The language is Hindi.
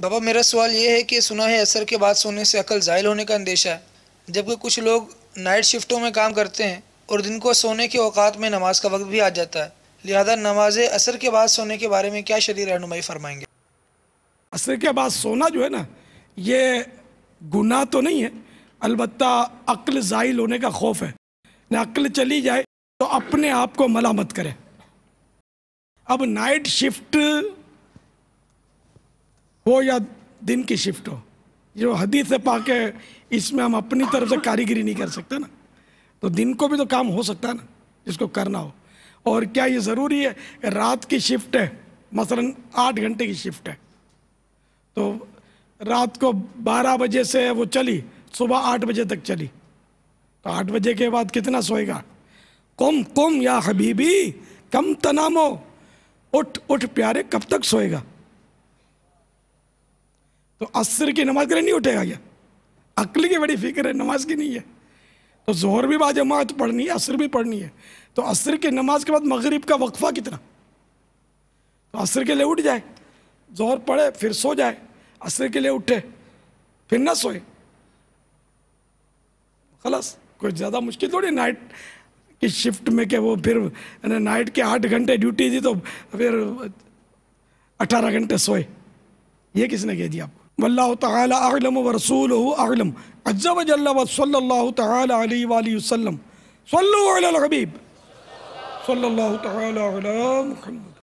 बाबा मेरा सवाल ये है कि सुना है असर के बाद सोने से अकल ज़ायल होने का अंदेशा है जबकि कुछ लोग नाइट शिफ्टों में काम करते हैं और दिन को सोने के अवकात में नमाज का वक्त भी आ जाता है लिहाजा नमाज असर के बाद सोने के बारे में क्या शरीर रहनुमाई फरमाएंगे असर के बाद सोना जो है ना ये गुनाह तो नहीं है अलबत् अक्ल ज़ायल होने का खौफ है ना अक्ल चली जाए तो अपने आप को मलामत करें अब नाइट शिफ्ट हो या दिन की शिफ्ट हो जो हदीस से पाके इसमें हम अपनी तरफ से कारीगरी नहीं कर सकते ना तो दिन को भी तो काम हो सकता है ना जिसको करना हो और क्या ये ज़रूरी है रात की शिफ्ट है मसलन आठ घंटे की शिफ्ट है तो रात को बारह बजे से वो चली सुबह आठ बजे तक चली तो आठ बजे के बाद कितना सोएगा कम कम या हबीबी कम तनामो उठ उठ प्यारे कब तक सोएगा तो असर की नमाज के लिए नहीं उठेगा क्या अक्ल की बड़ी फिक्र है नमाज की नहीं है तो जोहर भी बाद जमात पढ़नी है असर भी पढ़नी है तो असर की नमाज के बाद मगरिब का वक्फा कितना तो असर के लिए उठ जाए जोहर पढ़े फिर सो जाए असर के लिए उठे फिर ना सोए खलास कोई ज़्यादा मुश्किल थोड़ी नाइट की शिफ्ट में के वो फिर नाइट के आठ घंटे ड्यूटी थी तो फिर अठारह घंटे सोए ये किसने कह दिया आपको والله تعالى أعلم ورسوله أعلم عز وجل وصلى الله تعالى عليه وآله وسلم صلوا على الحبيب صلى الله تعالى على محمد